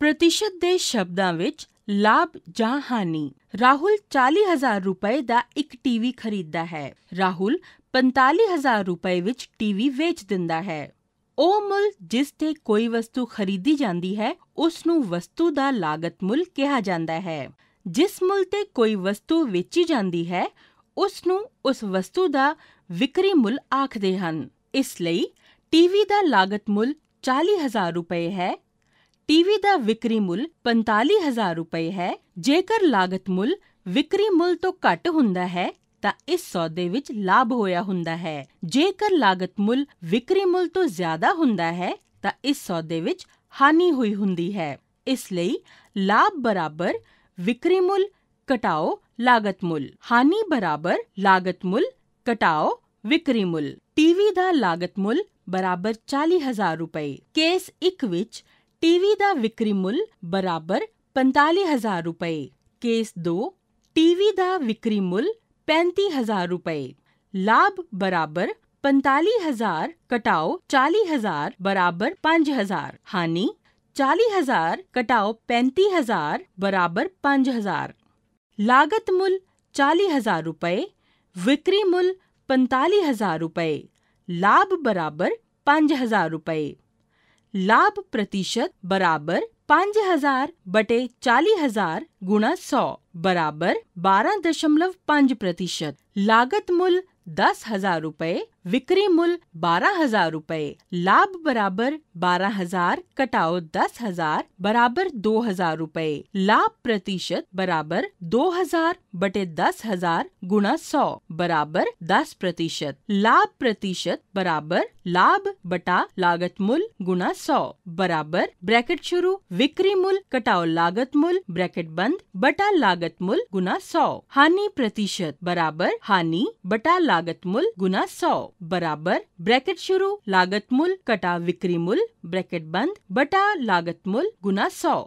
ਪ੍ਰਤੀਸ਼ਤ ਦੇ ਸ਼ਬਦਾਂ ਵਿੱਚ ਲਾਭ ਜਾਂ ਹਾਨੀ ਰਾਹੁਲ 40000 ਰੁਪਏ ਦਾ ਇੱਕ ਟੀਵੀ ਖਰੀਦਦਾ ਹੈ ਰਾਹੁਲ 45000 ਰੁਪਏ ਵਿੱਚ ਟੀਵੀ ਵੇਚ ਦਿੰਦਾ ਹੈ ਉਹ ਮੁੱਲ ਜਿਸ ਤੇ ਕੋਈ ਵਸਤੂ ਖਰੀਦੀ ਜਾਂਦੀ ਹੈ ਉਸ ਨੂੰ ਵਸਤੂ ਦਾ ਲਾਗਤ ਮੁੱਲ ਕਿਹਾ ਜਾਂਦਾ ਹੈ ਜਿਸ ਮੁੱਲ ਤੇ ਕੋਈ ਵਸਤੂ ਵੇਚੀ ਜਾਂਦੀ ਹੈ ਉਸ ਨੂੰ ਉਸ ਵਸਤੂ ਦਾ ਵਿਕਰੀ ਮੁੱਲ ਆਖਦੇ ਹਨ ਇਸ ਲਈ ਟੀਵੀ ਦਾ ਲਾਗਤ ਮੁੱਲ 40000 ਰੁਪਏ ਹੈ ਟੀਵੀ ਦਾ ਵਿਕਰੀ ਮੁੱਲ 45000 ਰੁਪਏ ਹੈ ਜੇਕਰ ਲਾਗਤ ਮੁੱਲ ਵਿਕਰੀ ਮੁੱਲ ਤੋਂ ਘੱਟ ਹੁੰਦਾ ਹੈ ਤਾਂ ਇਸ ਸੌਦੇ ਵਿੱਚ ਲਾਭ ਹੋਇਆ ਹੁੰਦਾ ਹੈ ਜੇਕਰ ਲਾਗਤ ਮੁੱਲ ਵਿਕਰੀ ਮੁੱਲ ਤੋਂ ਜ਼ਿਆਦਾ ਹੁੰਦਾ ਹੈ ਤਾਂ ਇਸ ਸੌਦੇ ਵਿੱਚ ਹਾਨੀ ਹੋਈ ਹੁੰਦੀ ਹੈ ਇਸ ਲਈ ਲਾਭ ਬਰਾਬਰ ਵਿਕਰੀ ਮੁੱਲ ਘਟਾਓ ਲਾਗਤ ਮੁੱਲ ਹਾਨੀ ਬਰਾਬਰ ਲਾਗਤ ਮੁੱਲ ਘਟਾਓ ਵਿਕਰੀ ਮੁੱਲ ਟੀਵੀ ਦਾ ਲਾਗਤ ਮੁੱਲ ਬਰਾਬਰ 40000 ਰੁਪਏ ਕੇਸ 1 ਵਿੱਚ ਟੀਵੀ ਦਾ ਵਿਕਰੀ ਮੁੱਲ ਬਰਾਬਰ 45000 ਰੁਪਏ ਕੇਸ 2 ਟੀਵੀ ਦਾ ਵਿਕਰੀ ਮੁੱਲ 35000 ਰੁਪਏ ਲਾਭ ਬਰਾਬਰ 45000 ਘਟਾਓ 40000 ਬਰਾबर 5000 हानि 40000 घटाओ 35000 बराबर 5000 लागत मूल 40000 रुपए विक्री मूल 45000 रुपए लाभ बराबर 5000 रुपए लाभ प्रतिशत बराबर पाँच हजार बटे चालीस हजार गुणा सौ बराबर बारह दशमलव पाँच प्रतिशत लागत मूल दस हजार रुपए विक्री मूल्य बारह हजार रूपए लाभ बराबर बारह हजार कटाओ दस हजार बराबर दो हजार रूपए लाभ प्रतिशत बराबर दो हजार बटे दस हजार गुणा सौ बराबर दस प्रतिशत लाभ प्रतिशत बराबर लाभ बटा लागत मूल गुणा सौ बराबर ब्रैकेट शुरू विक्री मूल्य कटाओ लागत मूल्य ब्रैकेट बंद बटा लागत मूल गुना सौ हानि प्रतिशत बराबर हानि बटा लागत मूल गुना सौ बराबर ब्रैकेट शुरू लागत मूल कटा विक्री मूल ब्रैकेट बंद बटा लागत मूल गुना सौ